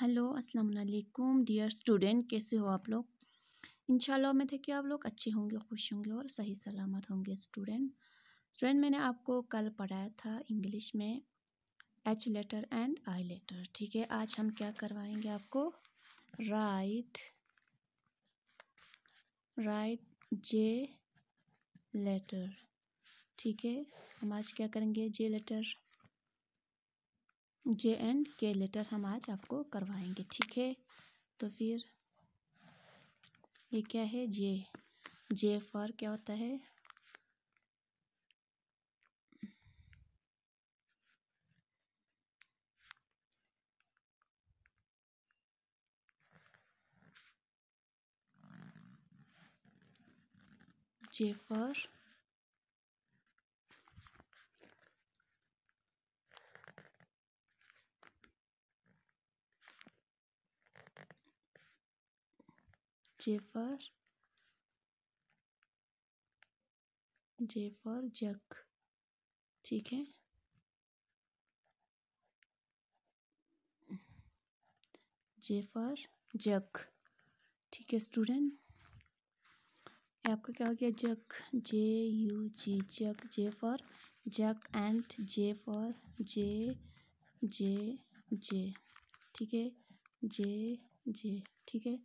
Hello अस्सलाम वालेकुम dear student कैसे हो आप लोग इंशाल्लाह मैं थे कि आप लोग अच्छे होंगे खुश होंगे और सही सलामत होंगे स्टूडेंट स्टूडेंट मैंने आपको कल पढ़ाया था इंग्लिश में H letter and I letter ठीक है आज हम क्या करवाएंगे आपको राइट राइट जे लेटर ठीक है हम आज क्या करेंगे J letter J and K letter हम आज आपको करवाएंगे ठीक है तो फिर ये क्या है जे जे फॉर क्या होता है J for J for J jug ठीक है जे फॉर जग ठीक है स्टूडेंट आपका क्या हो गया jug J U G jug J for jug and J for J J J ठीक है जे जे ठीक है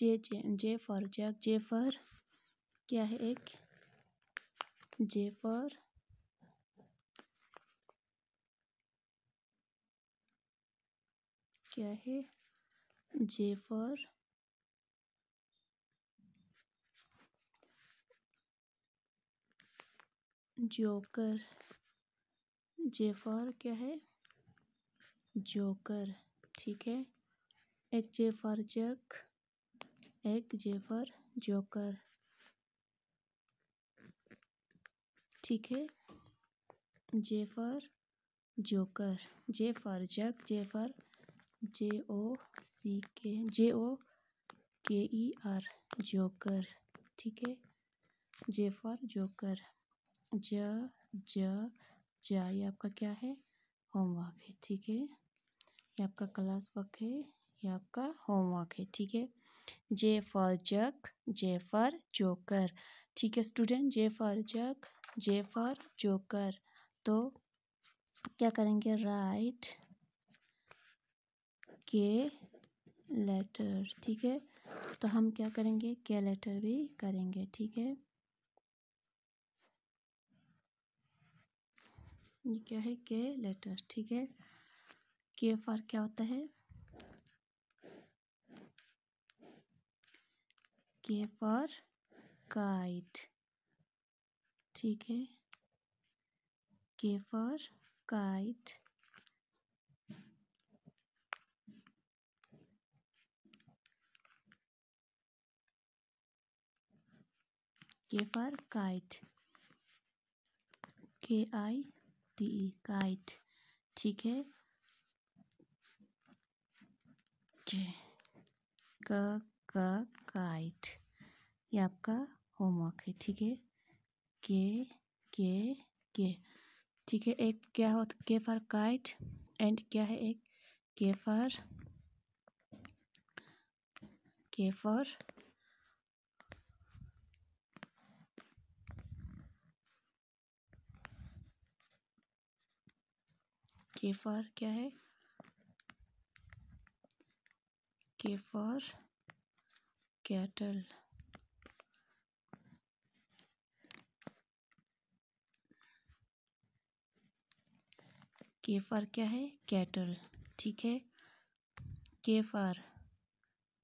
J J for jack J for क्या है एक जे फॉर क्या है J for joker J for क्या है जोकर ठीक है एक जे फॉर जग एग जेफर जोकर ठीक है जेफर जोकर जेफर जग जेफर जे ओ सी के जे ओ के ई आर जोकर ठीक है जेफर जोकर ज ज जा ये आपका क्या है होमवर्क है ठीक है ये आपका क्लास वर्क है ये आपका होमवर्क है ठीक है जे फॉर जक जे फॉर जोकर ठीक है स्टूडेंट जे फॉर जक जे फॉर जोकर तो क्या करेंगे राइट के लेटर ठीक है तो हम क्या करेंगे के लेटर भी करेंगे ठीक है ये क्या है के लेटर ठीक है के फॉर क्या होता है के फॉर काइट ठीक है K for kite K for kite K I T kite ठीक है के क का काइट ये आपका होमवर्क है ठीक है के के के ठीक है एक क्या हो के फॉर काइट एंड क्या है एक के फॉर के फॉर के फॉर क्या है के फॉर कैटल के फार क्या है कैटल ठीक है के फार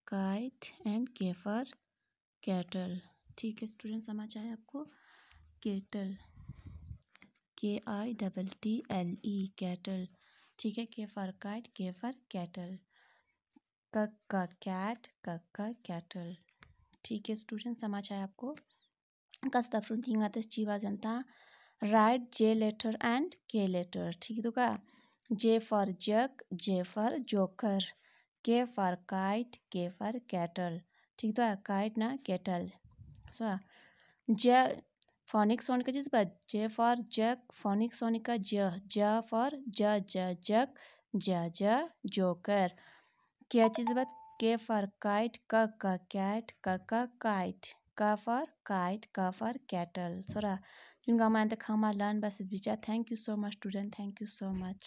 काइट एंड के फार कैटल ठीक है स्टूडेंट समझ आए आपको kettle K I double T L E kettle ठीक है के फार काइट के फार कैटल कक का कैट कक का कैटल ठीक है स्टूडेंट समझ आए आपको कस दफरून थिंगा तस जीवा जनता right J letter and K letter ठीक होगा तो J for jug J for joker K for kite K for kettle ठीक तो काइट ना कैटल सो हाँ। जे फोनिक सोनिक जिस बात J for jug phonic sonic का ज ज फॉर ज ज जग ज ज जोकर क्या चीज बात के फॉर काइट क का कैट क का काइट का फॉर काइट का फॉर कैटल सोरा हाँ। जिनका हमारे तख हमार लान बस बीचा thank you so much student thank you so much